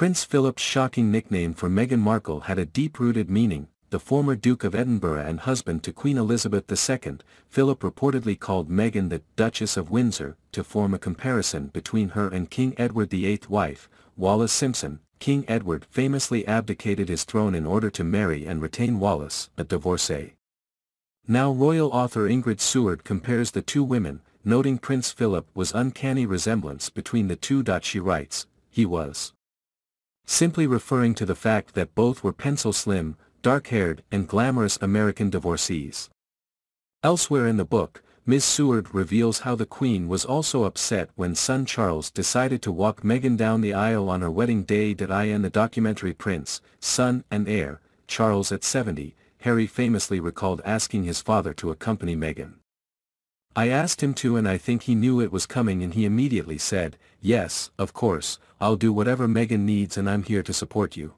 Prince Philip's shocking nickname for Meghan Markle had a deep-rooted meaning, the former Duke of Edinburgh and husband to Queen Elizabeth II, Philip reportedly called Meghan the Duchess of Windsor, to form a comparison between her and King Edward VIII's wife, Wallace Simpson. King Edward famously abdicated his throne in order to marry and retain Wallace, a divorcee. Now royal author Ingrid Seward compares the two women, noting Prince Philip was uncanny resemblance between the two. She writes, he was simply referring to the fact that both were pencil-slim, dark-haired and glamorous American divorcees. Elsewhere in the book, Ms. Seward reveals how the Queen was also upset when son Charles decided to walk Meghan down the aisle on her wedding day did I in the documentary Prince, Son and Heir, Charles at 70, Harry famously recalled asking his father to accompany Meghan. I asked him to and I think he knew it was coming and he immediately said, yes, of course, I'll do whatever Megan needs and I'm here to support you.